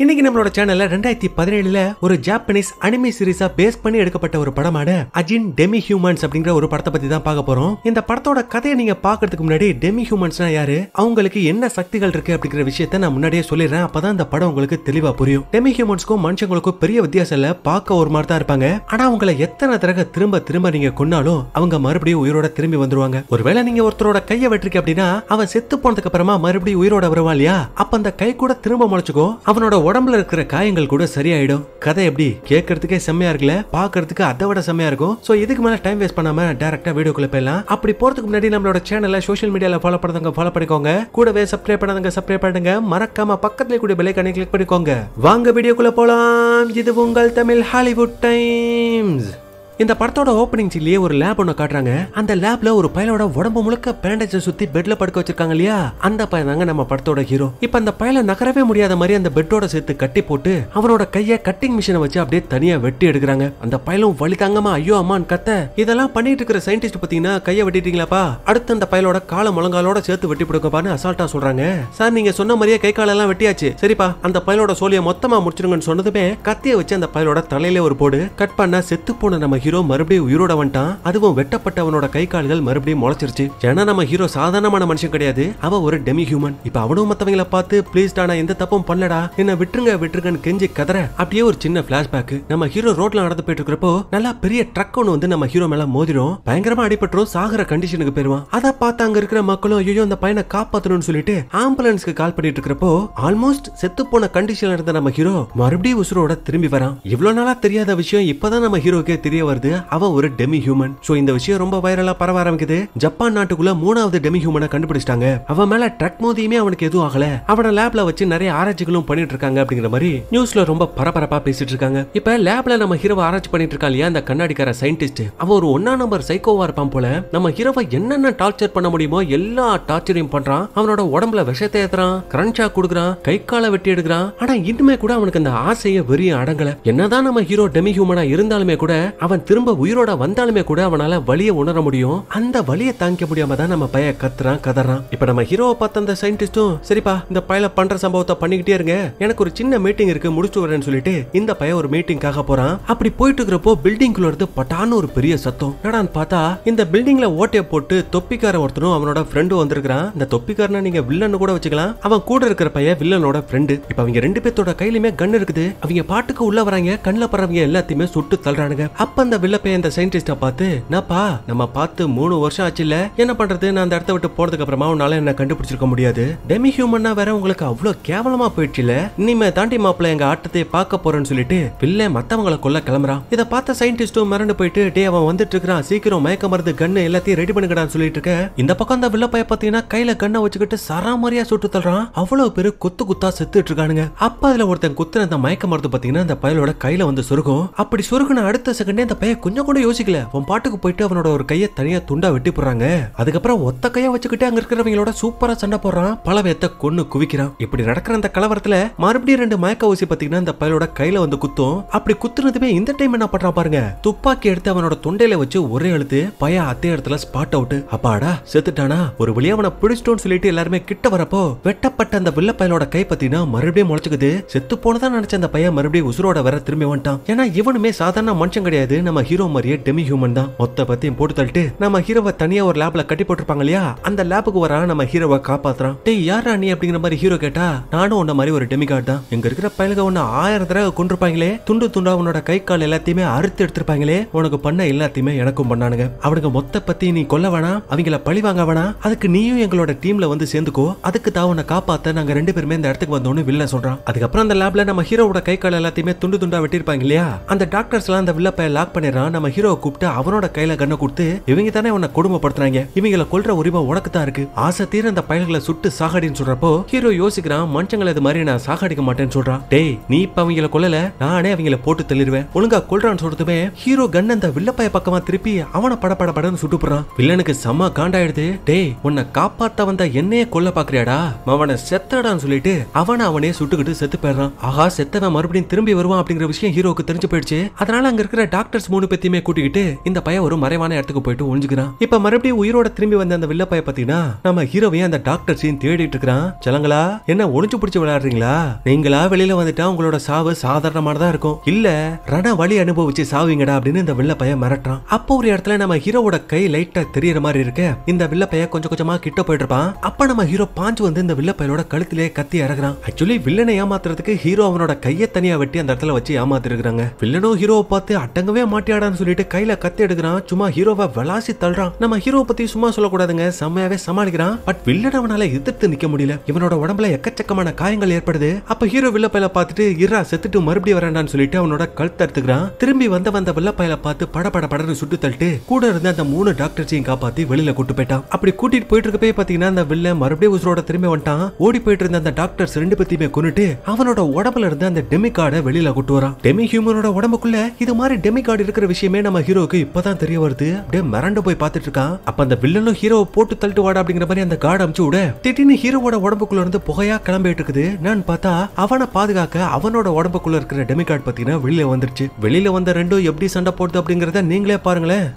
இன்னைக்கு நம்மளோட சேனல்ல ரெண்டாயிரத்தி பதினேழுல ஒரு ஜாப்பனீஸ் அனிமி சீரீஸா பேஸ் பண்ணி எடுக்கப்பட்ட ஒரு படமான அஜின் டெமி ஹியூமன்ஸ் அப்படிங்கிற ஒரு படத்தை பத்தி தான் பார்க்க போறோம் இந்த படத்தோட கதையை நீங்க பாக்குறதுக்கு முன்னாடி டெமி ஹியூமன்ஸ்னா யாரு அவங்களுக்கு என்ன சக்திகள் இருக்கு அப்படிங்கிற விஷயத்த நான் முன்னாடியே சொல்லிடுறேன் அப்பதான் இந்த படம் உங்களுக்கு தெளிவா புரியும் டெமி ஹியூமன்ஸ்க்கும் மனுஷங்களுக்கும் பெரிய வித்தியாசம் இல்ல பார்க்க ஒரு மாதிரி தான் இருப்பாங்க ஆனா அவங்களை எத்தனை தடவை திரும்ப திரும்ப நீங்க கொன்னாலும் அவங்க மறுபடியும் உயிரோட திரும்பி வந்துருவாங்க ஒருவேளை நீங்க ஒருத்தரோட கையை வெட்டிருக்கீங்க அப்படின்னா அவன் செத்து போனதுக்கு அப்புறமா மறுபடியும் உயிரோட வருவா இல்லையா அப்ப அந்த கை கூட திரும்ப முளைச்சுக்கும் அவனோட உடம்புல இருக்கிற காயங்கள் கூட சரியாயிடும் கதை எப்படி கேட்கறதுக்கே செம்மையா இருக்குல்ல பாக்குறதுக்கு அதை விட செம்மையா இருக்கும் சோ இதுக்கு மேல டைம் வேஸ்ட் பண்ணாம டேரக்டா வீடியோக்குள்ள போயிடலாம் அப்படி போறதுக்கு முன்னாடி நம்மளோட சேனலை சோஷியல் மீடியால ஃபாலோ பண்ணுங்க ஃபாலோ பண்ணிக்கோங்க கூடவே சப்ஸ்கிரைப் பண்ணுங்க சப்ஸ்கிரைப் பண்ணுங்க மறக்காம பக்கத்துல கூட ஐகானை கிளிக் பண்ணிக்கோங்க வாங்க வீடியோக்குள்ள போலாம் இது உங்கள் தமிழ் ஹாலிவுட் டைம்ஸ் இந்த படத்தோட ஓப்பனிங்ஸ்லயே ஒரு லேப் ஒன்று காட்டுறாங்க அந்த லேப்ல ஒரு பையனோட உடம்பு முழுக்க பேண்டேஜை சுத்தி பெட்ல படுக்க வச்சிருக்காங்க இல்லையா அந்த பையன் தாங்க நம்ம படத்தோட ஹீரோ இப்ப அந்த பையனை நகரவே முடியாத மாதிரி அந்த பெட்டோட சேர்த்து கட்டி போட்டு அவனோட கையை கட்டிங் மிஷினை வச்சு அப்படியே தனியா வெட்டி எடுக்கிறாங்க அந்த பையலும் வழி தாங்கம்மா ஐயோ அம்மான் கத்த இதெல்லாம் பண்ணிட்டு இருக்கிற சயின்டிஸ்ட் பாத்தீங்கன்னா கையை வெட்டிட்டீங்களாப்பா அடுத்து அந்த பையலோட கால முழங்காலோட சேர்த்து வெட்டி கொடுக்கப்பான்னு அசால்ட்டா சொல்றாங்க சார் நீங்க சொன்ன மாதிரியே கை காலெல்லாம் வெட்டியாச்சு சரிப்பா அந்த பையலோட சோழியை மொத்தமா முடிச்சிருங்கன்னு சொன்னதுமே கத்திய வச்சு அந்த பையலோட தலையில ஒரு போடு கட் பண்ணா செத்து போன நம்ம ஹீரோ ஹீரோ மறுபடியும் உயிரோட வந்துட்டான் அதுவும் வெட்டப்பட்டவனோட கை கால்கள் மறுபடியும் முளைச்சிருச்சு ஏன்னா நம்ம ஹீரோ சாதாரணமான மனுஷன் கிடையாது அவ ஒரு டெமி ஹியூமன் இப்ப அவனும் மத்தவங்களை பார்த்து ப்ளீஸ் நான் எந்த தப்பும் பண்ணலடா என்ன விட்டுருங்க விட்டுருங்கன்னு கெஞ்சி கதற அப்படியே ஒரு சின்ன பிளாஷ்பேக் நம்ம ஹீரோ ரோட்ல நடந்து போயிட்டு இருக்கிறப்போ நல்லா பெரிய ட்ரக் ஒன்று வந்து நம்ம ஹீரோ மேல மோதிரும் பயங்கரமா அடிபட்டுரும் சாகர கண்டிஷனுக்கு போயிருவான் அதை பார்த்து அங்க இருக்கிற மக்களும் ஐயோ அந்த பையனை காப்பாத்தணும்னு சொல்லிட்டு ஆம்புலன்ஸ்க்கு கால் பண்ணிட்டு இருக்கிறப்போ ஆல்மோஸ்ட் செத்து போன கண்டிஷன்ல இருந்த நம்ம ஹீரோ மறுபடியும் உசுரோட திரும்பி வரான் இவ்வளவு நாளா தெரியாத விஷயம் இப்பதான் நம்ம ஹீரோக்கே தெரிய வருது அவ ஒரு டெமி ஹியூமன் சோ இந்த விஷயம் ரொம்ப வைரலா பரவ ஆரம்பிக்குது ஜப்பான் நாட்டுக்குள்ள மூணாவது டெமி ஹியூமனை கண்டுபிடிச்சிட்டாங்க அவன் மேல ட்ரக் மோதியுமே அவனுக்கு எதுவும் ஆகல அவன லேப்ல வச்சு நிறைய ஆராய்ச்சிகளும் பண்ணிட்டு இருக்காங்க அப்படிங்கிற மாதிரி நியூஸ்ல ரொம்ப பரபரப்பா பேசிட்டு இருக்காங்க இப்ப லேப்ல நம்ம ஹீரோ ஆராய்ச்சி பண்ணிட்டு இருக்கா இல்லையா அந்த கண்ணாடிக்கார சயின்டிஸ்ட் அவன் ஒரு ஒன்னா நம்பர் சைக்கோவா இருப்பான் போல நம்ம ஹீரோவை என்னென்ன டார்ச்சர் பண்ண முடியுமோ எல்லா டார்ச்சரையும் பண்றான் அவனோட உடம்புல விஷத்தை ஏத்துறான் கிரன்ச்சா கொடுக்குறான் கை கால வெட்டி எடுக்கிறான் ஆனா இன்னுமே கூட அவனுக்கு அந்த ஆசையை வெறிய அடங்கல என்னதான் நம்ம ஹீரோ டெமி ஹியூமனா இருந்தாலுமே கூட அவன் அவன் திரும்ப உயிரோட வந்தாலுமே கூட அவனால வழியை உணர முடியும் அந்த வழியை தாங்க முடியாம தான் நம்ம பையன் கத்துறான் கதறான் இப்ப நம்ம ஹீரோவை பார்த்த அந்த சயின்டிஸ்டும் சரிப்பா இந்த பையல பண்ற சம்பவத்தை பண்ணிக்கிட்டே இருங்க எனக்கு ஒரு சின்ன மீட்டிங் இருக்கு முடிச்சு வரேன்னு சொல்லிட்டு இந்த பையன் ஒரு மீட்டிங்காக போறான் அப்படி போயிட்டு இருக்கிறப்போ பில்டிங்குள்ள இருந்து பட்டானு ஒரு பெரிய சத்தம் என்னடான்னு பார்த்தா இந்த பில்டிங்ல ஓட்டையை போட்டு தொப்பிக்கார ஒருத்தனும் அவனோட ஃப்ரெண்டும் வந்திருக்கான் இந்த தொப்பிக்காரனை நீங்க வில்லன்னு கூட வச்சுக்கலாம் அவன் கூட இருக்கிற பையன் வில்லனோட ஃப்ரெண்டு இப்ப அவங்க ரெண்டு பேர்த்தோட கையிலுமே கன் இருக்குது அவங்க பாட்டுக்கு உள்ள வராங்க கண்ணில் பறவங்க எல்லாத்தையுமே சுட்டு தள்ளுறானுங்க அப்ப அந்த வில்லப்பையன் இந்த சயின்டிஸ்ட பார்த்து நாப்பா நம்ம பார்த்து மூணு வருஷம் இல்ல என்ன பண்றது நான் அந்த இடத்த விட்டு போறதுக்கு அப்புறமா உன்னால என்ன கண்டுபிடிச்சிருக்க முடியாது டெமி ஹியூமன்னா வேற உங்களுக்கு அவ்வளவு கேவலமா இல்ல இனிமே தாண்டி மாப்பிள்ள எங்க ஆட்டத்தை பார்க்க போறேன்னு சொல்லிட்டு வில்ல மத்தவங்களை கொல்ல கிளம்புறான் இதை பார்த்த சயின்டிஸ்டும் மிரண்டு போயிட்டு டே அவன் வந்துட்டு இருக்கிறான் சீக்கிரம் மயக்க மருந்து கண்ணு எல்லாத்தையும் ரெடி பண்ணிக்கடான்னு சொல்லிட்டு இருக்க இந்த பக்கம் அந்த வில்லப்பைய பாத்தீங்கன்னா கையில கண்ணை வச்சுக்கிட்டு சராமரியா சுட்டு தள்ளுறான் அவ்வளவு பேரு கொத்து குத்தா செத்துட்டு இருக்கானுங்க அப்ப அதுல ஒருத்தன் குத்துன அந்த மயக்க மருந்து பாத்தீங்கன்னா அந்த பயலோட கையில வந்து சுருகும் அப்படி சுருக்குன அடுத்த செகண்டே அந்த பையன் கொஞ்சம் கூட யோசிக்கல அவன் பாட்டுக்கு போயிட்டு அவனோட ஒரு கையை தனியா துண்டா வெட்டி போடுறாங்க அதுக்கப்புறம் ஒத்த கையை வச்சுக்கிட்டு அங்க இருக்கிறவங்களோட சூப்பரா சண்டை போடுறான் பல வேத்த கொன்னு குவிக்கிறான் இப்படி நடக்கிற அந்த கலவரத்துல மறுபடியும் ரெண்டு மயக்க ஊசி பாத்தீங்கன்னா அந்த பையனோட கையில வந்து குத்தும் அப்படி குத்துனதுமே இந்த டைம் என்ன பண்றான் பாருங்க துப்பாக்கி எடுத்து அவனோட தொண்டையில வச்சு ஒரே அழுத்து பையன் அதே இடத்துல ஸ்பாட் அவுட் அப்பாடா செத்துட்டானா ஒரு வழியா அவனை பிடிச்சிட்டோம்னு சொல்லிட்டு எல்லாருமே கிட்ட வரப்போ வெட்டப்பட்ட அந்த வில்ல பையனோட கை பாத்தீங்கன்னா மறுபடியும் முளைச்சுக்குது செத்து போனதான் நினைச்ச அந்த பையன் மறுபடியும் உசுரோட வர திரும்பி வந்துட்டான் ஏன்னா இவனுமே சாதாரண மனுஷன் கிடையாது நம்ம ஹீரோ மாதிரியே டெமி ஹியூமன் தான் மொத்த பத்தியும் போட்டு தள்ளிட்டு நம்ம ஹீரோவை தனியா ஒரு லேப்ல கட்டி போட்டிருப்பாங்க இல்லையா அந்த லேபுக்கு வர நம்ம ஹீரோவை காப்பாத்துறான் டேய் யாரா நீ அப்படிங்கிற மாதிரி ஹீரோ கேட்டா நானும் உன்ன மாதிரி ஒரு டெமிகாட் தான் எங்க இருக்கிற பயலுக உன்ன ஆயிரம் தடவை கொண்டிருப்பாங்களே துண்டு துண்டா உன்னோட கை கால் எல்லாத்தையுமே அறுத்து எடுத்திருப்பாங்களே உனக்கு பண்ண எல்லாத்தையுமே எனக்கும் பண்ணானுங்க அவனுங்க மொத்த பத்தி நீ கொல்ல வேணாம் அவங்கள பழி வாங்க வேணாம் அதுக்கு நீயும் எங்களோட டீம்ல வந்து சேர்ந்துக்கோ அதுக்கு தான் உன்னை காப்பாத்த நாங்க ரெண்டு பேருமே இந்த இடத்துக்கு வந்தோம்னு வில்ல சொல்றான் அதுக்கப்புறம் அந்த லேப்ல நம்ம ஹீரோவோட கை கால் எல்லாத்தையுமே துண்டு துண்டா வெட்டிருப்பாங்க இல்லையா அந்த டாக்டர்ஸ் எல்லாம் அந்த வில்லப்பை லாக் பண்ணி பண்ணிடுறான் நம்ம ஹீரோ கூப்பிட்டு அவனோட கையில கண்ணை கொடுத்து இவங்க தானே கொடுமைப்படுத்துறாங்க இவங்களை கொல்ற உரிமை உனக்கு தான் இருக்கு ஆசை தீர அந்த பயல்களை சுட்டு சாகடின்னு சொல்றப்போ ஹீரோ யோசிக்கிறான் இது மாதிரி நான் சாகடிக்க மாட்டேன்னு சொல்றான் டேய் நீ இப்ப அவங்கள கொல்லல நானே அவங்கள போட்டு தள்ளிடுவேன் ஒழுங்கா கொல்றான்னு சொல்றதுமே ஹீரோ அந்த வில்லப்பாய பக்கமா திருப்பி அவனை பட பட படன்னு சுட்டு வில்லனுக்கு செம்ம காண்டாயிடுது டேய் உன்னை காப்பாத்த வந்த என்னையே கொல்ல பாக்குறியாடா அவனை செத்தடான்னு சொல்லிட்டு அவனை அவனே சுட்டுக்கிட்டு செத்து போயிடுறான் ஆஹா செத்தவன் மறுபடியும் திரும்பி வருவான் அப்படிங்கிற விஷயம் ஹீரோக்கு தெரிஞ்சு போயிடுச்சு அதனால அங்க இருக்கிற டாக்டர்ஸ் மூணு பேத்தையுமே கூட்டிக்கிட்டு இந்த பையன் ஒரு மறைவான இடத்துக்கு போயிட்டு ஒழிஞ்சுக்கிறான் இப்ப மறுபடியும் உயிரோட திரும்பி வந்த அந்த வில்ல பைய பாத்தீங்கன்னா நம்ம ஹீரோவையும் அந்த டாக்டர் சீன் தேடிட்டு இருக்கிறான் சலங்களா என்ன ஒளிஞ்சு பிடிச்சி விளையாடுறீங்களா நீங்களா வெளியில வந்துட்டா உங்களோட சாவு சாதாரணமானதா இருக்கும் இல்ல ரண வழி அனுபவிச்சு சாவீங்கடா அப்படின்னு இந்த வில்ல பையன் மிரட்டுறான் அப்போ ஒரு இடத்துல நம்ம ஹீரோவோட கை லைட்டா தெரியற மாதிரி இருக்கு இந்த வில்ல பைய கொஞ்சம் கொஞ்சமா கிட்ட போயிட்டு இருப்பான் அப்ப நம்ம ஹீரோ பாஞ்சு வந்து இந்த வில்ல பையனோட கழுத்திலே கத்தி இறகுறான் ஆக்சுவலி வில்லனை ஏமாத்துறதுக்கு ஹீரோ அவனோட கையை தனியா வெட்டி அந்த இடத்துல வச்சு ஏமாத்திருக்கிறாங்க வில்லனும் ஹீரோவை பார்த்து அடங்கவே மாட்டேன் மாட்டியாடான்னு சொல்லிட்டு கையில கத்தி எடுக்கிறான் சும்மா ஹீரோவை விளாசி தள்ளுறான் நம்ம ஹீரோ பத்தி சும்மா சொல்லக்கூடாதுங்க செம்மையாவே சமாளிக்கிறான் பட் வில்லன் அவனால எதிர்த்து நிக்க முடியல இவனோட உடம்புல எக்கச்சக்கமான காயங்கள் ஏற்படுது அப்ப ஹீரோ வில்லப்பையில இரா செத்துட்டு மறுபடியும் வரேன்டான்னு சொல்லிட்டு அவனோட எடுத்துக்கிறான் திரும்பி வந்த வந்த வில்லப்பையில பார்த்து பட பட படன்னு சுட்டு தள்ளிட்டு கூட இருந்த அந்த மூணு டாக்டர்ஸையும் காப்பாத்தி வெளியில கூட்டு போயிட்டான் அப்படி கூட்டிட்டு போயிட்டு இருக்க பாத்தீங்கன்னா அந்த வில்ல மறுபடியும் உசுரோட திரும்பி வந்துட்டான் ஓடி போயிட்டு இருந்த அந்த டாக்டர்ஸ் ரெண்டு பத்தியுமே கொண்டுட்டு அவனோட உடம்புல இருந்து அந்த டெமிகார்டை வெளியில கூட்டு வரான் டெமி ஹியூமனோட உடம்புக்குள்ள இது மாதிரி டெமி கார்டு மாதிரி இருக்கிற விஷயமே நம்ம ஹீரோக்கு இப்பதான் தெரிய வருது அப்படியே மிரண்டு போய் பார்த்துட்டு இருக்கான் அப்ப அந்த வில்லனும் ஹீரோவை போட்டு தள்ளிட்டு வாடா அப்படிங்கிற மாதிரி அந்த கார்டு அமுச்சு விட திடீர்னு ஹீரோவோட உடம்புக்குள்ள இருந்து புகையா கிளம்பிட்டு இருக்குது நான் பார்த்தா அவனை பாதுகாக்க அவனோட உடம்புக்குள்ள இருக்கிற டெமிகார்ட் பாத்தீங்கன்னா வெளியில வந்துருச்சு வெளியில வந்த ரெண்டும் எப்படி சண்டை போடுது அப்படிங்கறத நீங்களே பாருங்களேன்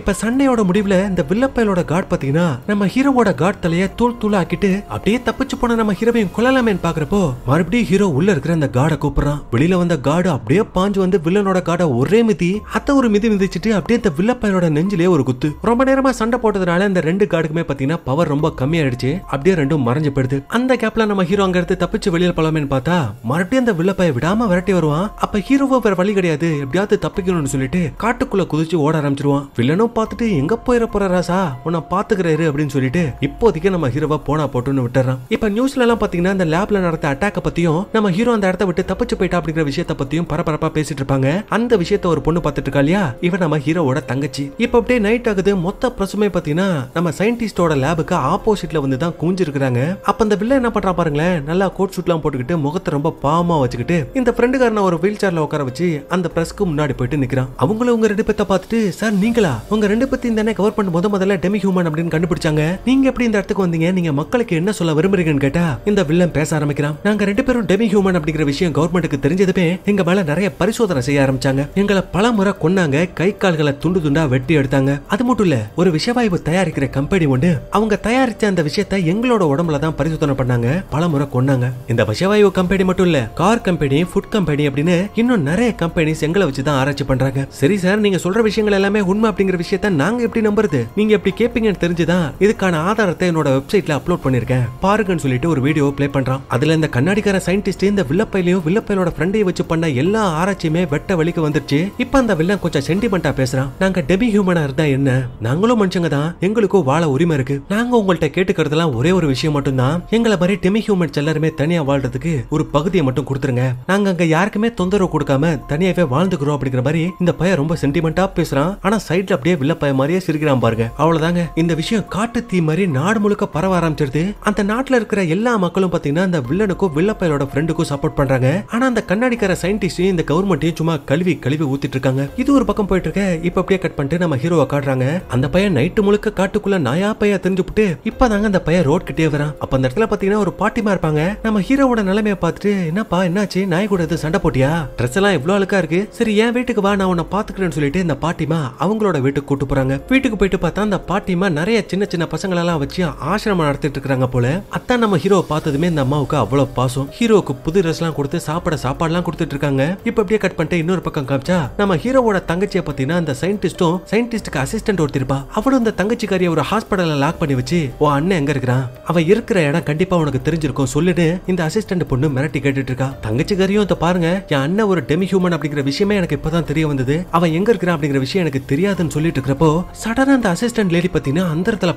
இப்ப சண்டையோட முடிவுல இந்த வில்லப்பயலோட காட் பாத்தீங்கன்னா நம்ம ஹீரோவோட காட் தலைய தூள் தூள் ஆக்கிட்டு அப்படியே தப்பிச்சு போன நம்ம ஹீரோவையும் கொல்லலாமேன்னு பாக்குறப்போ மறுபடியும் ஹீரோ உள்ள இருக்கிற அந்த காடை கூப்பிடுறான் வெளியில வந்த காடு அப்படியே பாஞ்சு வந்து வில்லனோட காடை ஒரே மிதி அத்த ஒரு மிதி மிதிச்சுட்டு அப்படியே இந்த வில்லப்பயலோட நெஞ்சிலே ஒரு குத்து ரொம்ப நேரமா சண்டை போட்டதுனால இந்த ரெண்டு காடுக்குமே பாத்தீங்கன்னா பவர் ரொம்ப கம்மியாயிடுச்சு அப்படியே ரெண்டும் மறைஞ்சு போயிடுது அந்த கேப்ல நம்ம ஹீரோ அங்க இருந்து தப்பிச்சு வெளியில போலாமேன்னு பார்த்தா மறுபடியும் அந்த வில்லப்பைய விடாம விரட்டி வருவான் அப்ப ஹீரோவோ வேற வழி கிடையாது எப்படியாவது தப்பிக்கணும்னு சொல்லிட்டு காட்டுக்குள்ள குதிச்சு ஓட ஆரம்பிச்சிருவான் வில்லனும் இதெல்லாம் பார்த்துட்டு எங்க போயிட போற ராசா உன்னை பாத்துக்கிறாரு அப்படின்னு சொல்லிட்டு இப்போதைக்கு நம்ம ஹீரோவா போனா போட்டுன்னு விட்டுறான் இப்ப நியூஸ்ல எல்லாம் பாத்தீங்கன்னா அந்த லேப்ல நடத்த அட்டாக்க பத்தியும் நம்ம ஹீரோ அந்த இடத்த விட்டு தப்பிச்சு போயிட்டா அப்படிங்கிற விஷயத்த பத்தியும் பரபரப்பா பேசிட்டு இருப்பாங்க அந்த விஷயத்த ஒரு பொண்ணு பாத்துட்டு இருக்கா இல்லையா இவன் நம்ம ஹீரோவோட தங்கச்சி இப்ப அப்படியே நைட் ஆகுது மொத்த பிரசுமே பாத்தீங்கன்னா நம்ம சயின்டிஸ்டோட லேபுக்கு ஆப்போசிட்ல வந்து தான் கூஞ்சிருக்கிறாங்க அப்ப அந்த வில்ல என்ன பண்றான் பாருங்களேன் நல்லா கோட் சூட் எல்லாம் போட்டுக்கிட்டு முகத்தை ரொம்ப பாவமா வச்சுக்கிட்டு இந்த ஃப்ரெண்டுக்காரன ஒரு வீல் சேர்ல உட்கார வச்சு அந்த பிரஸ்க்கு முன்னாடி போயிட்டு நிக்கிறான் அவங்களும் உங்க ரெண்டு பேர்த்த பார்த்துட்டு சார் நீங்களா உங்க ரெண்டு பத்தி தானே கவர் பண்ண முத முதல்ல டெமி ஹியூமன் அப்படின்னு கண்டுபிடிச்சாங்க நீங்க எப்படி இந்த இடத்துக்கு வந்தீங்க நீங்க மக்களுக்கு என்ன சொல்ல விரும்புறீங்கன்னு கேட்டா இந்த வில்லன் பேச ஆரம்பிக்கிறான் நாங்க ரெண்டு பேரும் டெமி ஹியூமன் அப்படிங்கிற விஷயம் கவர்மெண்ட்டுக்கு தெரிஞ்சதுமே எங்க மேல நிறைய பரிசோதனை செய்ய ஆரம்பிச்சாங்க எங்களை பல முறை கொன்னாங்க கை கால்களை துண்டு துண்டா வெட்டி எடுத்தாங்க அது மட்டும் இல்ல ஒரு விஷவாயு தயாரிக்கிற கம்பெனி ஒன்று அவங்க தயாரிச்ச அந்த விஷயத்த எங்களோட உடம்புல தான் பரிசோதனை பண்ணாங்க பல முறை கொன்னாங்க இந்த விஷவாயு கம்பெனி மட்டும் இல்ல கார் கம்பெனி ஃபுட் கம்பெனி அப்படின்னு இன்னும் நிறைய கம்பெனிஸ் எங்களை வச்சு தான் ஆராய்ச்சி பண்றாங்க சரி சார் நீங்க சொல்ற விஷயங்கள் எல்லாமே உண்மை அப்படிங்கிற விஷயத்த நாங்க எப்படி நம்புறது நீங்க எப்படி கேட்பீங்கன்னு தெரிஞ்சுதான் இதுக்கான ஆதாரத்தை என்னோட வெப்சைட்ல அப்லோட் பண்ணிருக்கேன் பாருங்கன்னு சொல்லிட்டு ஒரு வீடியோ ப்ளே பண்றான் அதுல இந்த கண்ணாடிக்கார சயின்டிஸ்ட் இந்த வில்லப்பையிலையும் வில்லப்பையிலோட ஃப்ரெண்டையும் வச்சு பண்ண எல்லா ஆராய்ச்சியுமே வெட்ட வழிக்கு வந்துருச்சு இப்ப அந்த வில்லன் கொஞ்சம் சென்டிமெண்டா பேசுறான் நாங்க டெபி ஹியூமனா இருந்தா என்ன நாங்களும் மனுஷங்க தான் எங்களுக்கும் வாழ உரிமை இருக்கு நாங்க உங்கள்ட்ட கேட்டுக்கிறதுலாம் ஒரே ஒரு விஷயம் மட்டும்தான் எங்களை மாதிரி டெமி ஹியூமன்ஸ் எல்லாருமே தனியா வாழ்றதுக்கு ஒரு பகுதியை மட்டும் கொடுத்துருங்க நாங்க அங்க யாருக்குமே தொந்தரவு கொடுக்காம தனியாவே வாழ்ந்துக்கிறோம் அப்படிங்கிற மாதிரி இந்த பையன் ரொம்ப சென்டிமெண்டா பேசுறான் ஆனா சைட்ல அப்படியே வில்லப்பாய மாதிரியே சிரிக்கிறான் பாருங்க அவ்வளவுதாங்க இந்த விஷயம் காட்டு தீ மாதிரி நாடு முழுக்க பரவ ஆரம்பிச்சிருது அந்த நாட்டுல இருக்கிற எல்லா மக்களும் பாத்தீங்கன்னா அந்த வில்லனுக்கும் வில்லப்பாயோட ஃப்ரெண்டுக்கும் சப்போர்ட் பண்றாங்க ஆனா அந்த கண்ணாடிக்கார சயின்டிஸ்டையும் இந்த கவர்மெண்ட்டையும் சும்மா கழுவி கழுவி ஊத்திட்டு இருக்காங்க இது ஒரு பக்கம் போயிட்டு இருக்க இப்ப அப்படியே கட் பண்ணிட்டு நம்ம ஹீரோவை காட்டுறாங்க அந்த பையன் நைட்டு முழுக்க காட்டுக்குள்ள நாயா பையா தெரிஞ்சுபிட்டு இப்பதாங்க அந்த பையன் ரோட் கிட்டே வரான் அப்ப அந்த இடத்துல பாத்தீங்கன்னா ஒரு பாட்டிமா இருப்பாங்க நம்ம ஹீரோவோட நிலைமையை பார்த்துட்டு என்னப்பா என்னாச்சு நாய் கூட சண்டை போட்டியா ட்ரெஸ் எல்லாம் இவ்வளவு அழுக்கா இருக்கு சரி என் வீட்டுக்கு வா நான் உன்னை பாத்துக்கிறேன்னு சொல்லிட்டு இந்த பாட்டிமா அவங்களோட வீட்டு வீட்டுக்கு கூட்டு போறாங்க வீட்டுக்கு போயிட்டு பார்த்தா அந்த பாட்டிமா நிறைய சின்ன சின்ன பசங்களெல்லாம் வச்சு ஆசிரமம் நடத்திட்டு இருக்காங்க போல அத்தான் நம்ம ஹீரோ பார்த்ததுமே இந்த அம்மாவுக்கு அவ்வளவு பாசம் ஹீரோவுக்கு புது ட்ரெஸ் எல்லாம் கொடுத்து சாப்பிட எல்லாம் கொடுத்துட்டு இருக்காங்க இப்ப அப்படியே கட் பண்ணிட்டு இன்னொரு பக்கம் காமிச்சா நம்ம ஹீரோவோட தங்கச்சியை பார்த்தீங்கன்னா அந்த சயின்டிஸ்டும் சயின்டிஸ்டுக்கு அசிஸ்டன்ட் ஒருத்திருப்பா அவளும் இந்த தங்கச்சிக்காரிய ஒரு ஹாஸ்பிட்டல்ல லாக் பண்ணி வச்சு உன் அண்ணன் எங்க இருக்கிறான் அவன் இருக்கிற இடம் கண்டிப்பா உனக்கு தெரிஞ்சிருக்கும் சொல்லிட்டு இந்த அசிஸ்டன்ட் பொண்ணு மிரட்டி கேட்டுட்டு இருக்கா தங்கச்சிக்காரியும் இதை பாருங்க என் அண்ணன் ஒரு டெமி ஹியூமன் அப்படிங்கிற விஷயமே எனக்கு இப்பதான் தெரிய வந்தது அவன் எங்க இருக்கிறான் அப்படிங்கிற விஷயம் எனக்கு தெரியாதுன்னு சொல்லி சொல்லிட்டு இருக்கிறப்போ சடனா அந்த அசிஸ்டன்ட் லேடி பாத்தீங்கன்னா அந்த இடத்துல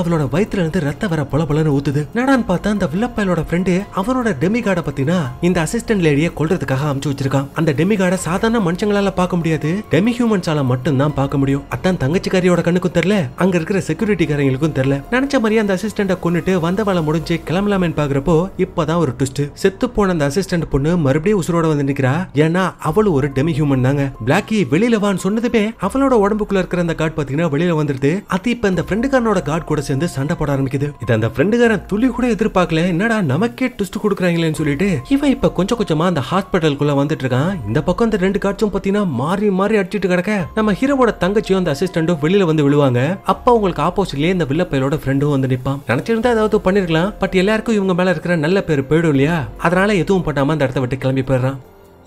அவளோட வயிற்றுல இருந்து ரத்த வர பொல பொலன்னு ஊத்துது நடான்னு பார்த்தா அந்த வில்லப்பயலோட ஃப்ரெண்டு அவனோட டெமிகார்டை பாத்தீங்கன்னா இந்த அசிஸ்டன்ட் லேடியை கொள்றதுக்காக அமுச்சு வச்சிருக்கான் அந்த டெமிகார்டை சாதாரண மனுஷங்களால பார்க்க முடியாது டெமி ஹியூமன்ஸால மட்டும்தான் பார்க்க முடியும் அதான் தங்கச்சிக்காரியோட கண்ணுக்கும் தெரியல அங்க இருக்கிற செக்யூரிட்டிக்காரங்களுக்கும் தெரியல நினைச்ச மாதிரியே அந்த அசிஸ்டண்ட கொண்டுட்டு வந்தவாளை முடிஞ்சு கிளம்பலாமேன்னு பாக்குறப்போ இப்பதான் ஒரு ட்விஸ்ட் செத்து போன அந்த அசிஸ்டன்ட் பொண்ணு மறுபடியும் உசுரோட வந்து நிக்கிறா ஏன்னா அவளும் ஒரு டெமி ஹியூமன் தாங்க பிளாக்கி வெளியில வான்னு சொன்னதுமே அவளோட உடம்புக்குள்ள இருக்கிற அந்த கார்டு பாத்தீங்கன்னா வெளியில வந்துருது அது இப்ப இந்த ஃப்ரெண்டுக்காரனோட கார்டு கூட சேர்ந்து சண்டை போட ஆரம்பிக்குது இது அந்த ஃப்ரெண்டுக்காரன் துளி கூட எதிர்பார்க்கல என்னடா நமக்கே ட்விஸ்ட் கொடுக்குறாங்களேன்னு சொல்லிட்டு இவன் இப்ப கொஞ்சம் கொஞ்சமா அந்த ஹாஸ்பிட்டலுக்குள்ள வந்துட்டு இருக்கான் இந்த பக்கம் இந்த ரெண்டு கார்ட்ஸும் பாத்தீங்கன்னா மாறி மாறி அடிச்சிட்டு கிடக்க நம்ம ஹீரோவோட தங்கச்சியும் அந்த அசிஸ்டண்டும் வெளியில வந்து விழுவாங்க அப்ப உங்களுக்கு ஆப்போசிட்லயே இந்த வில்லப்பையோட ஃப்ரெண்டும் வந்து நிப்பான் நினைச்சிருந்தா ஏதாவது பண்ணிருக்கலாம் பட் எல்லாருக்கும் இவங்க மேல இருக்கிற நல்ல பேர் போயிடும் இல்லையா அதனால எதுவும் பண்ணாம அந்த இடத்த விட்டு கிளம்பி போயிடுறான்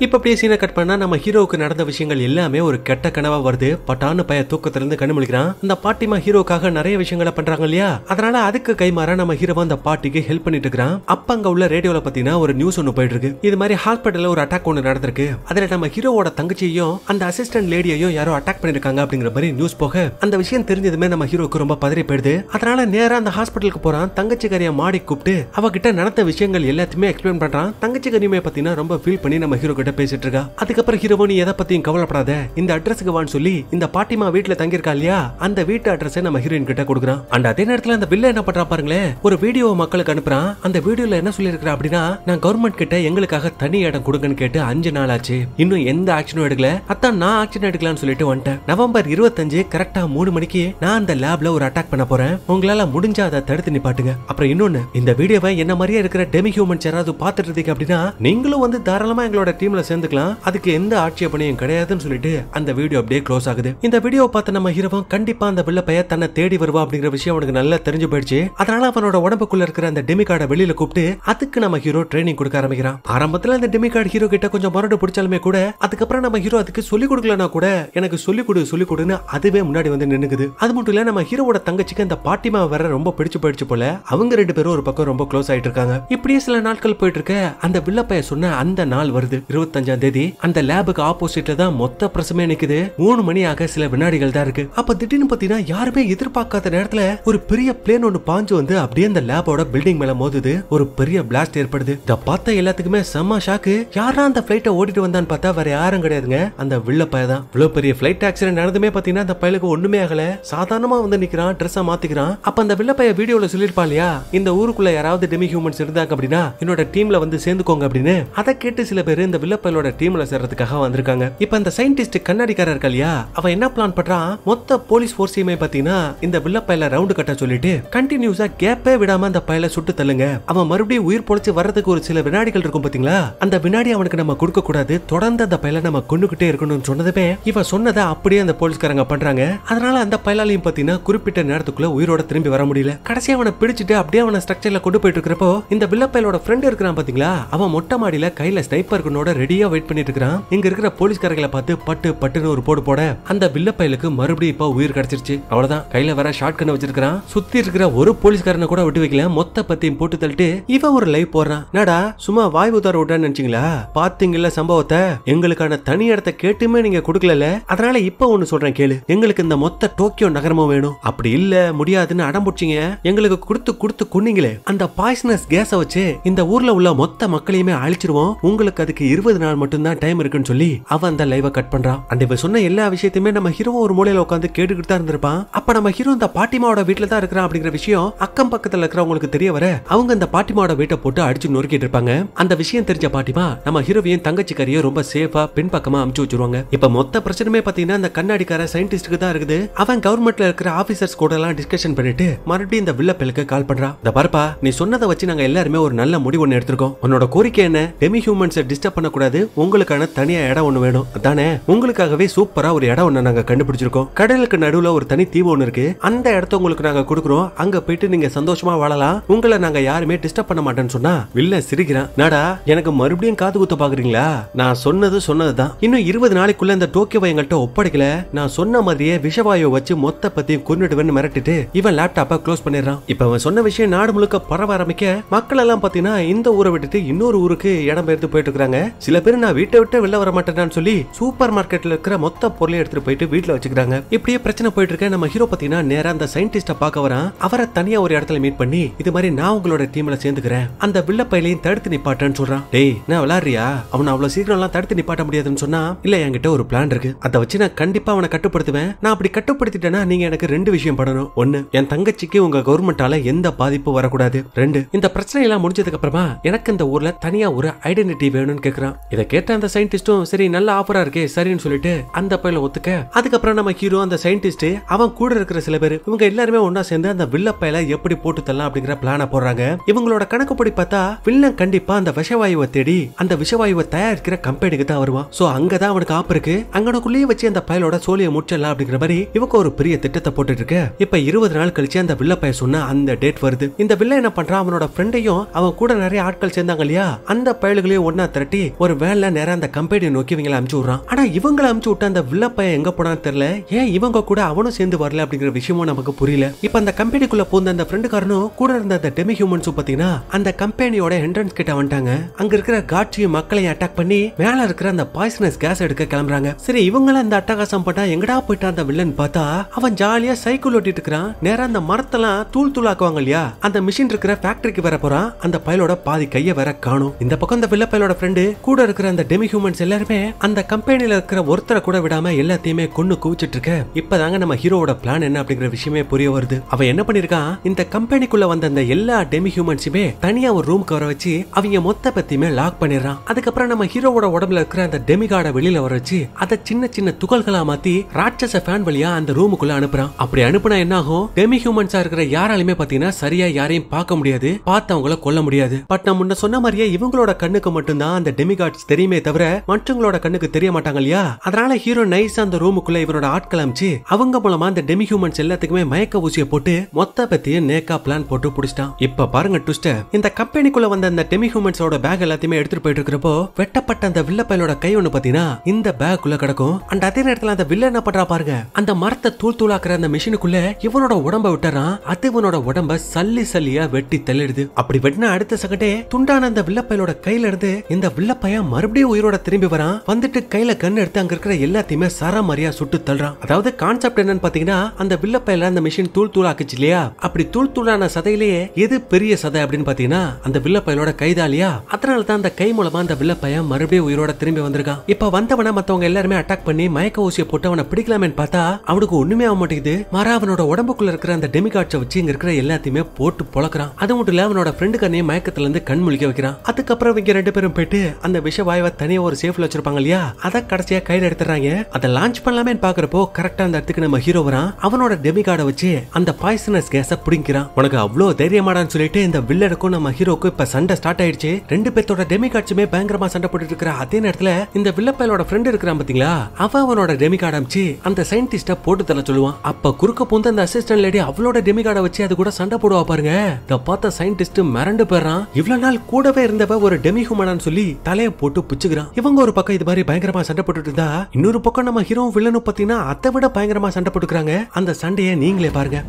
இப்போ அப்படியே சீனை கட் பண்ணா நம்ம ஹீரோவுக்கு நடந்த விஷயங்கள் எல்லாமே ஒரு கெட்ட கனவா வருது பய பைய தூக்கத்திலிருந்து கண்முழிக்கிறான் அந்த பாட்டிமா ஹீரோக்காக நிறைய விஷயங்களை பண்றாங்க இல்லையா அதனால அதுக்கு கை மாறா நம்ம ஹீரோ அந்த பாட்டிக்கு ஹெல்ப் பண்ணிட்டு இருக்கிறான் அப்ப அங்க உள்ள ரேடியோல பாத்தீங்கன்னா ஒரு நியூஸ் ஒன்று போயிட்டு இருக்கு இது மாதிரி ஹாஸ்பிட்டல்ல ஒரு அட்டாக் ஒன்று நடந்திருக்கு அதுல நம்ம ஹீரோவோட தங்கச்சியையும் அந்த அசிஸ்டன்ட் லேடியையும் யாரோ அட்டாக் பண்ணிருக்காங்க அப்படிங்கிற மாதிரி நியூஸ் போக அந்த விஷயம் தெரிஞ்சதுமே நம்ம ஹீரோக்கு ரொம்ப பதறி போயிடுது அதனால நேரா அந்த ஹாஸ்பிட்டலுக்கு போறான் கரைய மாடி கூப்பிட்டு அவகிட்ட நடந்த விஷயங்கள் எல்லாத்தையுமே எக்ஸ்பிளைன் பண்றான் தங்கச்சி தங்கச்சிக்காரியுமே பாத்தீங்கன்னா ரொம்ப ஃபீல் பண்ணி நம்ம ஹீரோ கிட்ட பேசிட்டு இருக்கா அதுக்கப்புறம் ஹீரோவோ நீ எதை பத்தியும் கவலைப்படாத இந்த அட்ரஸுக்கு வான்னு சொல்லி இந்த பாட்டிமா வீட்டுல தங்கியிருக்கா இல்லையா அந்த வீட்டு அட்ரஸை நம்ம ஹீரோயின் கிட்ட கொடுக்குறான் அண்ட் அதே நேரத்துல அந்த பில்ல என்ன பண்றா பாருங்களேன் ஒரு வீடியோ மக்களுக்கு அனுப்புறான் அந்த வீடியோல என்ன சொல்லியிருக்கிறா அப்படின்னா நான் கவர்மெண்ட் கிட்ட எங்களுக்காக தனி இடம் கொடுங்கன்னு கேட்டு அஞ்சு நாள் ஆச்சு இன்னும் எந்த ஆக்ஷனும் எடுக்கல அத்தான் நான் ஆக்ஷன் எடுக்கலாம்னு சொல்லிட்டு வந்துட்டேன் நவம்பர் இருபத்தஞ்சு கரெக்டா மூணு மணிக்கு நான் அந்த லேப்ல ஒரு அட்டாக் பண்ண போறேன் உங்களால முடிஞ்ச அதை தடுத்து நிப்பாட்டுங்க அப்புறம் இன்னொன்னு இந்த வீடியோவை என்ன மாதிரியே இருக்கிற டெமி ஹியூமன்ஸ் யாராவது பாத்துட்டு இருக்கீங்க அப்படின்னா நீங்களும் வந்து தாராளமா எங்களோட டீம் டீம்ல சேர்ந்துக்கலாம் அதுக்கு எந்த ஆட்சேபனையும் கிடையாதுன்னு சொல்லிட்டு அந்த வீடியோ அப்படியே க்ளோஸ் ஆகுது இந்த வீடியோ பார்த்த நம்ம ஹீரோவும் கண்டிப்பா அந்த வில்லப்பைய தன்னை தேடி வருவா அப்படிங்கிற விஷயம் அவனுக்கு நல்லா தெரிஞ்சு போயிடுச்சு அதனால அவனோட உடம்புக்குள்ள இருக்கிற அந்த டெமிகார்டை வெளியில கூப்பிட்டு அதுக்கு நம்ம ஹீரோ ட்ரைனிங் கொடுக்க ஆரம்பிக்கிறான் ஆரம்பத்துல அந்த டெமிகார்டு ஹீரோ கிட்ட கொஞ்சம் மரடு பிடிச்சாலுமே கூட அதுக்கப்புறம் நம்ம ஹீரோ அதுக்கு சொல்லிக் கொடுக்கலனா கூட எனக்கு சொல்லிக் கொடு சொல்லிக் கொடுன்னு அதுவே முன்னாடி வந்து நின்னுக்குது அது மட்டும் இல்ல நம்ம ஹீரோட தங்கச்சிக்கு அந்த பாட்டிமா வேற ரொம்ப பிடிச்சு போயிடுச்சு போல அவங்க ரெண்டு பேரும் ஒரு பக்கம் ரொம்ப க்ளோஸ் ஆயிட்டு இருக்காங்க இப்படியே சில நாட்கள் போயிட்டு இருக்க அந்த வில்லப்பைய சொன்ன அந்த நாள் வருது இருபத்தஞ்சாம் தேதி அந்த லேபுக்கு ஆப்போசிட்ல தான் மொத்த பிரசமே நிக்குது மூணு மணி ஆக சில வினாடிகள் தான் இருக்கு அப்ப திடீர்னு பாத்தீங்கன்னா யாருமே எதிர்பார்க்காத நேரத்துல ஒரு பெரிய பிளேன் ஒன்று பாஞ்சு வந்து அப்படியே அந்த லேபோட பில்டிங் மேல மோதுது ஒரு பெரிய பிளாஸ்ட் ஏற்படுது இத பார்த்த எல்லாத்துக்குமே செம்ம ஷாக்கு யாரா அந்த ஓடிட்டு வந்தான்னு பார்த்தா வேற யாரும் கிடையாதுங்க அந்த வில்லப்பைய தான் இவ்வளவு பெரிய பிளைட் ஆக்சிடென்ட் நடந்துமே பாத்தீங்கன்னா அந்த பயலுக்கு ஒண்ணுமே ஆகல சாதாரணமா வந்து நிக்கிறான் ட்ரெஸ்ஸை மாத்திக்கிறான் அப்ப அந்த வில்லப்பைய வீடியோல சொல்லிருப்பா இல்லையா இந்த ஊருக்குள்ள யாராவது டெமி ஹியூமன்ஸ் இருந்தாங்க அப்படின்னா என்னோட டீம்ல வந்து சேர்ந்துக்கோங்க அப்படின்னு அதை கேட்டு சில பேர் இந்த வில்ல இளப்பையலோட டீம்ல சேர்றதுக்காக வந்திருக்காங்க இப்ப அந்த சயின்டிஸ்ட் கண்ணாடிக்காரர் இல்லையா அவன் என்ன பிளான் பண்றான் மொத்த போலீஸ் போர்ஸையுமே பாத்தீங்கன்னா இந்த வில்லப்பையில ரவுண்டு கட்ட சொல்லிட்டு கண்டினியூஸா கேப்பே விடாம அந்த பயல சுட்டு தள்ளுங்க அவன் மறுபடியும் உயிர் பொழைச்சு வர்றதுக்கு ஒரு சில வினாடிகள் இருக்கும் பாத்தீங்களா அந்த வினாடி அவனுக்கு நம்ம கொடுக்க கூடாது தொடர்ந்து அந்த பயல நம்ம கொண்டுகிட்டே இருக்கணும்னு சொன்னதுமே இவன் சொன்னதை அப்படியே அந்த போலீஸ்காரங்க பண்றாங்க அதனால அந்த பயலாலையும் பாத்தீங்கன்னா குறிப்பிட்ட நேரத்துக்குள்ள உயிரோட திரும்பி வர முடியல கடைசியா அவனை பிடிச்சிட்டு அப்படியே அவனை ஸ்ட்ரக்சர்ல கொண்டு போயிட்டு இருக்கிறப்போ இந்த வில்லப்பயலோட ஃப்ரெண்ட் இருக்கிறான் பாத்தீங்களா அவன் மொட்டை மாடியில கையில ஸ்னைப்பர் குன்னோட ரெடியா வெயிட் பண்ணிட்டு இருக்கான் இங்க இருக்கிற போலீஸ்காரர்களை பார்த்து பட்டு பட்டுன்னு ஒரு போடு போட அந்த வில்ல பயலுக்கு மறுபடியும் இப்ப உயிர் கிடைச்சிருச்சு அவ்வளவுதான் கையில வர ஷார்ட் கண்ணை வச்சிருக்கான் சுத்தி இருக்கிற ஒரு போலீஸ்காரனை கூட விட்டு வைக்கல மொத்த பத்தியும் போட்டு தள்ளிட்டு இவன் ஒரு லைவ் போடுறான் என்னடா சும்மா வாய் உதார விட்டான்னு நினைச்சீங்களா பாத்தீங்கல்ல சம்பவத்தை எங்களுக்கான தனி இடத்தை கேட்டுமே நீங்க கொடுக்கல அதனால இப்ப ஒண்ணு சொல்றேன் கேளு எங்களுக்கு இந்த மொத்த டோக்கியோ நகரமும் வேணும் அப்படி இல்ல முடியாதுன்னு அடம்புச்சிங்க எங்களுக்கு கொடுத்து கொடுத்து கொன்னீங்களே அந்த பாய்சனஸ் கேஸ வச்சு இந்த ஊர்ல உள்ள மொத்த மக்களையுமே அழிச்சிருவோம் உங்களுக்கு அதுக்கு இருபது இருபது நாள் மட்டும்தான் டைம் இருக்குன்னு சொல்லி அவன் அந்த லைவை கட் பண்றான் அண்ட் இவன் சொன்ன எல்லா விஷயத்தையுமே நம்ம ஹீரோ ஒரு மூலையில உட்காந்து கேட்டுக்கிட்டு தான் இருந்திருப்பான் அப்ப நம்ம ஹீரோ இந்த பாட்டிமாவோட வீட்டுல தான் இருக்கிறான் அப்படிங்கிற விஷயம் அக்கம் பக்கத்துல இருக்கிறவங்களுக்கு தெரிய வர அவங்க அந்த பாட்டிமாவோட வீட்டை போட்டு அடிச்சு நொறுக்கிட்டு இருப்பாங்க அந்த விஷயம் தெரிஞ்ச பாட்டிமா நம்ம ஹீரோவையும் கரையும் ரொம்ப சேஃபா பின்பக்கமா அமுச்சு வச்சிருவாங்க இப்ப மொத்த பிரச்சனையுமே பாத்தீங்கன்னா அந்த கண்ணாடிக்கார சயின்டிஸ்டுக்கு தான் இருக்குது அவன் கவர்மெண்ட்ல இருக்கிற ஆபீசர்ஸ் கூட எல்லாம் டிஸ்கஷன் பண்ணிட்டு மறுபடியும் இந்த வில்ல கால் பண்றான் இந்த பார்ப்பா நீ சொன்னதை வச்சு நாங்க எல்லாருமே ஒரு நல்ல முடிவு ஒன்னு எடுத்திருக்கோம் உன்னோட கோரிக்கை என்ன டெமி ஹியூமன்ஸ் டிஸ்டர்ப் பண்ணக்கூடாது கூடாது உங்களுக்கான தனியா இடம் ஒண்ணு வேணும் அதானே உங்களுக்காகவே சூப்பரா ஒரு இடம் ஒண்ணு நாங்க கண்டுபிடிச்சிருக்கோம் கடலுக்கு நடுவுல ஒரு தனி தீவு ஒண்ணு இருக்கு அந்த இடத்த உங்களுக்கு நாங்க கொடுக்குறோம் அங்க போயிட்டு நீங்க சந்தோஷமா வாழலாம் உங்களை நாங்க யாருமே டிஸ்டர்ப் பண்ண மாட்டேன்னு சொன்னா வில்ல சிரிக்கிறான் நாடா எனக்கு மறுபடியும் காது குத்த பாக்குறீங்களா நான் சொன்னது சொன்னதுதான் இன்னும் இருபது நாளைக்குள்ள இந்த டோக்கியோ எங்கள்கிட்ட ஒப்படைக்கல நான் சொன்ன மாதிரியே விஷவாயு வச்சு மொத்த பத்தியும் கொண்டுடுவேன்னு மிரட்டிட்டு இவன் லேப்டாப்பை க்ளோஸ் பண்ணிடுறான் இப்ப அவன் சொன்ன விஷயம் நாடு முழுக்க பரவ ஆரம்பிக்க மக்கள் எல்லாம் பாத்தீங்கன்னா இந்த ஊரை விட்டுட்டு இன்னொரு ஊருக்கு இடம் பெயர்த்து போயிட்டு இருக்காங்க சில சில பேர் நான் வீட்டை விட்டு வெளில வர மாட்டேன்னு சொல்லி சூப்பர் மார்க்கெட்ல இருக்கிற மொத்த பொருளையும் எடுத்துட்டு போயிட்டு வீட்டுல வச்சுக்கிறாங்க இப்படியே பிரச்சனை போயிட்டு இருக்க நம்ம ஹீரோ பாத்தீங்கன்னா நேரம் அந்த சயின்டிஸ்ட பார்க்க வரான் அவரை தனியா ஒரு இடத்துல மீட் பண்ணி இது மாதிரி நான் உங்களோட டீம்ல சேர்ந்துக்கிறேன் அந்த வில்ல பயிலையும் தடுத்து நிப்பாட்டேன்னு சொல்றான் டேய் நான் விளாடுறியா அவன் அவ்வளவு சீக்கிரம் எல்லாம் தடுத்து நிப்பாட்ட முடியாதுன்னு சொன்னா இல்ல என்கிட்ட ஒரு பிளான் இருக்கு அதை வச்சு நான் கண்டிப்பா அவனை கட்டுப்படுத்துவேன் நான் அப்படி கட்டுப்படுத்திட்டேன்னா நீங்க எனக்கு ரெண்டு விஷயம் பண்ணணும் ஒன்னு என் தங்கச்சிக்கு உங்க கவர்மெண்டால எந்த பாதிப்பு வரக்கூடாது ரெண்டு இந்த பிரச்சனை எல்லாம் முடிஞ்சதுக்கு அப்புறமா எனக்கு இந்த ஊர்ல தனியா ஒரு ஐடென்டிட்டி வேணும்னு கேக்குறான் இதை கேட்ட அந்த சயின்டிஸ்டும் சரி நல்ல ஆஃபரா இருக்கு சரின்னு சொல்லிட்டு அந்த பையில ஒத்துக்க அதுக்கப்புறம் நம்ம ஹீரோ அந்த சயின்டிஸ்ட் அவன் கூட இருக்கிற சில பேர் இவங்க எல்லாருமே ஒன்னா சேர்ந்து அந்த வில்ல பையில எப்படி போட்டு தரலாம் அப்படிங்கிற பிளான போடுறாங்க இவங்களோட கணக்குப்படி பார்த்தா வில்லன் கண்டிப்பா அந்த விஷவாயுவை தேடி அந்த விஷவாயுவை தயாரிக்கிற கம்பெனிக்கு தான் வருவான் சோ அங்கதான் அவனுக்கு ஆப் இருக்கு அங்கனக்குள்ளேயே வச்சு அந்த பயலோட சோழியை முடிச்சிடலாம் அப்படிங்கிற மாதிரி இவங்க ஒரு பெரிய திட்டத்தை போட்டுட்டு இருக்கு இப்ப இருபது நாள் கழிச்சு அந்த வில்ல பைய சொன்ன அந்த டேட் வருது இந்த வில்ல என்ன பண்றான் அவனோட ஃப்ரெண்டையும் அவன் கூட நிறைய ஆட்கள் சேர்ந்தாங்க இல்லையா அந்த பயல்களையும் ஒன்னா திரட்டி ஒரு வேலை நேரம் அந்த கம்பெனி நோக்கி இவங்களை அமுச்சு விடுறான் ஆனா இவங்களை அமுச்சு விட்டு அந்த வில்லப்பைய எங்க போனான்னு தெரியல ஏன் இவங்க கூட அவனும் சேர்ந்து வரல அப்படிங்கிற விஷயமும் நமக்கு புரியல இப்ப அந்த கம்பெனிக்குள்ள போந்த அந்த காரணம் கூட இருந்த அந்த டெமி ஹியூமன்ஸும் பாத்தீங்கன்னா அந்த கம்பெனியோட என்ட்ரன்ஸ் கிட்ட வந்துட்டாங்க அங்க இருக்கிற காட்சியும் மக்களையும் அட்டாக் பண்ணி மேல இருக்கிற அந்த பாய்சனஸ் கேஸ் எடுக்க கிளம்புறாங்க சரி இவங்கள அந்த அட்டகாசம் பண்ணா எங்கடா போயிட்டா அந்த வில்லன் பார்த்தா அவன் ஜாலியா சைக்கிள் ஓட்டிட்டு இருக்கிறான் நேரம் அந்த மரத்தெல்லாம் தூள் தூளாக்குவாங்க இல்லையா அந்த மிஷின் இருக்கிற ஃபேக்டரிக்கு வர போறான் அந்த பயலோட பாதி கையை வர காணும் இந்த பக்கம் அந்த வில்ல பயலோட ஃப்ரெண்டு கூட இருக்கிற அந்த டெமி ஹியூமன்ஸ் எல்லாருமே அந்த கம்பெனியில இருக்கிற ஒருத்தரை கூட விடாம எல்லாத்தையுமே கொண்டு குவிச்சிட்டு இருக்க இப்பதாங்க நம்ம ஹீரோட பிளான் என்ன அப்படிங்கிற விஷயமே புரிய வருது அவன் என்ன பண்ணிருக்கான் இந்த கம்பெனிக்குள்ள வந்த அந்த எல்லா டெமி ஹியூமன்ஸுமே தனியா ஒரு ரூம்க்கு வர வச்சு அவங்க மொத்த பத்தியுமே லாக் பண்ணிடுறான் அதுக்கப்புறம் நம்ம ஹீரோட உடம்புல இருக்கிற அந்த டெமிகாட வெளியில வர வச்சு அதை சின்ன சின்ன துகள்களா மாத்தி ராட்சச ஃபேன் வழியா அந்த ரூமுக்குள்ள அனுப்புறான் அப்படி அனுப்புனா என்ன ஆகும் டெமி ஹியூமன்ஸா இருக்கிற யாராலுமே பாத்தீங்கன்னா சரியா யாரையும் பார்க்க முடியாது பார்த்தவங்கள கொல்ல முடியாது பட் நான் முன்ன சொன்ன மாதிரியே இவங்களோட கண்ணுக்கு மட்டும்தான் அந்த டெமிகாட் ஷார்ட்ஸ் தெரியுமே தவிர மற்றவங்களோட கண்ணுக்கு தெரிய மாட்டாங்க இல்லையா அதனால ஹீரோ நைஸ் அந்த ரூமுக்குள்ள இவனோட ஆட்கள் அமைச்சு அவங்க மூலமா அந்த டெமி ஹியூமன்ஸ் எல்லாத்துக்குமே மயக்க ஊசியை போட்டு மொத்த பத்தியும் நேக்கா பிளான் போட்டு புடிச்சிட்டான் இப்ப பாருங்க ட்விஸ்ட இந்த கம்பெனிக்குள்ள வந்த அந்த டெமி ஹியூமன்ஸோட பேக் எல்லாத்தையுமே எடுத்துட்டு போயிட்டு இருக்கிறப்போ வெட்டப்பட்ட அந்த வில்ல கை ஒண்ணு பாத்தீங்கன்னா இந்த பேக்குள்ள கிடக்கும் அண்ட் அதே நேரத்துல அந்த வில்ல என்ன பண்றா பாருங்க அந்த மரத்தை தூள் தூளாக்குற அந்த மிஷினுக்குள்ள இவனோட உடம்ப விட்டுறான் அது இவனோட உடம்ப சல்லி சல்லியா வெட்டி தள்ளிடுது அப்படி வெட்டின அடுத்த செகண்டே துண்டான அந்த வில்லப்பையனோட கையில இருந்து இந்த வில்லப்பைய பையன் மறுபடியும் உயிரோட திரும்பி வரான் வந்துட்டு கையில கண் எடுத்து அங்க இருக்கிற எல்லாத்தையுமே சர மாதிரியா சுட்டு தள்ளுறான் அதாவது கான்செப்ட் என்னன்னு பாத்தீங்கன்னா அந்த வில்லப்பையில அந்த மிஷின் தூள் தூள் ஆக்குச்சு இல்லையா அப்படி தூள் தூளான சதையிலேயே எது பெரிய சதை அப்படின்னு பாத்தீங்கன்னா அந்த வில்லப்பையலோட கைதாலியா அதனால தான் அந்த கை மூலமா அந்த வில்லப்பையன் மறுபடியும் உயிரோட திரும்பி வந்திருக்கான் இப்ப வந்தவன மத்தவங்க எல்லாருமே அட்டாக் பண்ணி மயக்க ஊசியை போட்டு அவனை பிடிக்கலாமேன்னு பார்த்தா அவனுக்கு ஒண்ணுமே ஆக மாட்டேங்குது மாறா அவனோட உடம்புக்குள்ள இருக்கிற அந்த டெமிகாட்சை வச்சு இங்க இருக்கிற எல்லாத்தையுமே போட்டு பொழக்கிறான் அது மட்டும் இல்ல அவனோட ஃப்ரெண்டு கண்ணையும் மயக்கத்துல இருந்து கண் முழிக்க வைக்கிறான் அதுக்கப்புறம் இவங்க ரெண்டு பேரும் போயிட்டு அந்த விஷவாயுவை தனியாக ஒரு சேஃப்ல வச்சிருப்பாங்க இல்லையா அதை கடைசியா கையில் எடுத்துறாங்க அதை லான்ச் பண்ணலாமே பாக்குறப்போ கரெக்டா அந்த இடத்துக்கு நம்ம ஹீரோ வரான் அவனோட டெமிகார்டை வச்சு அந்த பாய்சனஸ் கேஸ பிடிக்கிறான் உனக்கு அவ்வளோ தைரியமாடான்னு சொல்லிட்டு இந்த வில்லனுக்கும் நம்ம ஹீரோக்கும் இப்ப சண்டை ஸ்டார்ட் ஆயிடுச்சு ரெண்டு பேர்த்தோட டெமிகார்ட்ஸுமே பயங்கரமா சண்டை போட்டு இருக்கிற அதே நேரத்துல இந்த வில்லப்பையலோட ஃப்ரெண்ட் இருக்கிறான் பாத்தீங்களா அவன் அவனோட டெமிகார்ட் அமைச்சு அந்த சயின்டிஸ்ட போட்டு தர சொல்லுவான் அப்ப குறுக்க பூந்த அந்த அசிஸ்டன்ட் லேடி அவளோட டெமிகார்டை வச்சு அது கூட சண்டை போடுவா பாருங்க இத பார்த்த சயின்டிஸ்ட் மிரண்டு போயிடுறான் இவ்வளவு நாள் கூடவே இருந்தவ ஒரு டெமி ஹுமனான்னு சொல்லி தலையை போட்டு பிச்சுக்கிறான் இவங்க ஒரு பக்கம் இது மாதிரி பயங்கரமா சண்டை போட்டுட்டு இருந்தா இன்னொரு பக்கம் நம்ம ஹீரோ வில்லனும் பாத்தீங்கன்னா அதை விட பயங்கரமா சண்டை போட்டுக்கிறாங்க அந்த சண்டையை நீங்களே பாருங்க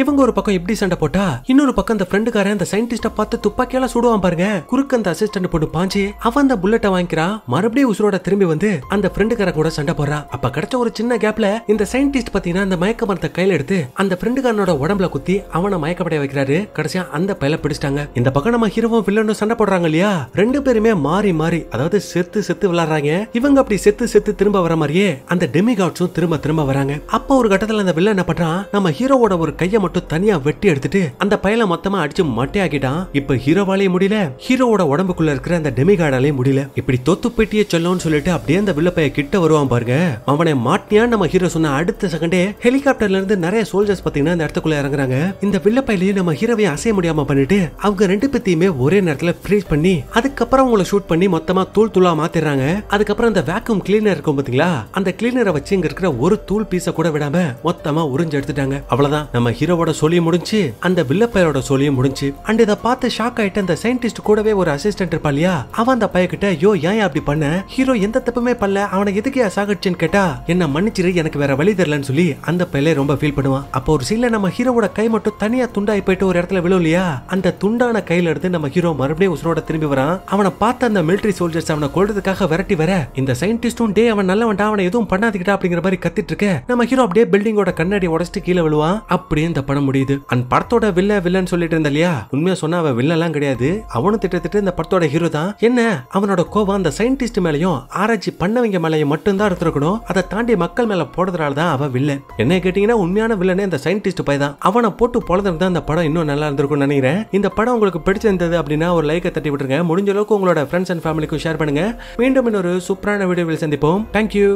இவங்க ஒரு பக்கம் இப்படி சண்டை போட்டா இன்னொரு பக்கம் அந்த ஃப்ரெண்டுக்காரன் அந்த சயின்டிஸ்ட பார்த்து துப்பாக்கியால சுடுவான் பாருங்க குறுக்க அந்த அசிஸ்டன்ட் போட்டு பாஞ்சு அவன் அந்த புல்லட்டை வாங்கிக்கிறான் மறுபடியும் உசுரோட திரும்பி வந்து அந்த ஃப்ரெண்டுக்கார கூட சண்டை போடுறான் அப்ப கிடைச்ச ஒரு சின்ன கேப்ல இந்த சயின்டிஸ்ட் பாத்தீங்கன்னா அந்த மயக்க மரத்தை கையில எடுத்து அந்த ஃப்ரெண்டுக்காரனோட உடம்புல குத்தி அவனை மயக்கப்படைய வைக்கிறாரு கடைசியா அந்த பையில பிடிச்சிட்டாங்க இந்த பக்கம் நம்ம ஹீரோவும் வில்லனும் சண்டை போடுறாங்க இல்லையா ரெண்டு பேருமே மாறி மாறி அதாவது செத்து செத்து விளாடுறாங்க இவங்க அப்படி செத்து செத்து திரும்ப வர மாதிரியே அந்த டெமிகாட்ஸும் திரும்ப திரும்ப வராங்க அப்ப ஒரு கட்டத்துல அந்த வில்லன் என்ன பண்றான் நம்ம ஹீரோவோட ஒரு கையை மட்டும் தனியா வெட்டி எடுத்துட்டு அந்த பயல மொத்தமா அடிச்சு மட்டையாக்கிட்டான் இப்ப ஹீரோவாலேயே முடியல ஹீரோவோட உடம்புக்குள்ள இருக்கிற அந்த டெமிகார்டாலே முடியல இப்படி தொத்து பெட்டியை சொல்லணும்னு சொல்லிட்டு அப்படியே அந்த வில்லப்பைய கிட்ட வருவான் பாருங்க அவனை மாட்டியா நம்ம ஹீரோ சொன்ன அடுத்த செகண்டே ஹெலிகாப்டர்ல இருந்து நிறைய சோல்ஜர்ஸ் பாத்தீங்கன்னா அந்த இடத்துக்குள்ள இறங்குறாங்க இந்த வில்லப்பையிலேயே நம்ம ஹீரோவை அசைய முடியாம பண்ணிட்டு அவங்க ரெண்டு பத்தியுமே ஒரே நேரத்துல ஃப்ரீஸ் பண்ணி அதுக்கப்புறம் அவங்களை ஷூட் பண்ணி மொத்தமா தூள் தூளா மாத்திடுறாங்க அதுக்கப்புறம் அந்த வேக்யூம் கிளீனர் இருக்கும் பாத்தீங்களா அந்த கிளீனரை வச்சு இங்க இருக்கிற ஒரு தூள் பீஸை கூட விடாம மொத்தமா உறிஞ்சு எடுத்துட்டாங்க அவ்வளவுதான் நம்ம ஹீரோ ஹீரோவோட சொல்லியும் முடிஞ்சு அந்த வில்லப்பையரோட சொல்லியும் முடிஞ்சு அண்ட் இதை பார்த்து ஷாக் ஆயிட்டு அந்த சயின்டிஸ்ட் கூடவே ஒரு அசிஸ்டன்ட் இருப்பா இல்லையா அவன் அந்த பைய கிட்ட யோ ஏன் அப்படி பண்ண ஹீரோ எந்த தப்புமே பண்ணல அவனை எதுக்கு சாகடிச்சுன்னு கேட்டா என்ன மன்னிச்சிரு எனக்கு வேற வழி தெரியலன்னு சொல்லி அந்த பையலே ரொம்ப ஃபீல் பண்ணுவான் அப்போ ஒரு சீன்ல நம்ம ஹீரோவோட கை மட்டும் தனியா துண்டாய் போயிட்டு ஒரு இடத்துல விழும் இல்லையா அந்த துண்டான கையில எடுத்து நம்ம ஹீரோ மறுபடியும் உசுரோட திரும்பி வரான் அவனை பார்த்த அந்த மிலிட்டரி சோல்ஜர்ஸ் அவனை கொள்றதுக்காக விரட்டி வர இந்த சயின்டிஸ்டும் டே அவன் நல்லவன்டா அவனை எதுவும் பண்ணாதுக்கிட்டா அப்படிங்கிற மாதிரி கத்திட்டு இருக்க நம்ம ஹீரோ அப்படியே பில்டிங்கோட கண்ணாடி உடச்சிட்டு கீழே விழுவான் அப்படியே இந்த பண்ண முடியுது அந்த படத்தோட வில்ல வில்லன்னு சொல்லிட்டு இருந்த இல்லையா உண்மையா சொன்னா அவன் வில்லலாம் கிடையாது அவனும் திட்டத்திட்டு இந்த படத்தோட ஹீரோ தான் என்ன அவனோட கோவம் அந்த சயின்டிஸ்ட் மேலையும் ஆராய்ச்சி பண்ணவங்க மேலையும் மட்டும்தான் இருந்திருக்கணும் அதை தாண்டி மக்கள் மேல போடுறதுனால தான் அவன் வில்லன் என்ன கேட்டீங்கன்னா உண்மையான வில்லனே இந்த சயின்டிஸ்ட் பை தான் அவனை போட்டு பொழுதுதான் இந்த படம் இன்னும் நல்லா இருந்திருக்கும்னு நினைக்கிறேன் இந்த படம் உங்களுக்கு பிடிச்சிருந்தது அப்படின்னா ஒரு லைக்கை தட்டி விட்டுருங்க முடிஞ்ச அளவுக்கு உங்களோட ஃப்ரெண்ட்ஸ் அண்ட் ஃபேமிலிக்கும் ஷேர் பண்ணுங்க மீண்டும் இன்னொரு சூப்பரான வீடியோவில் சந்திப்போம் தேங்க்யூ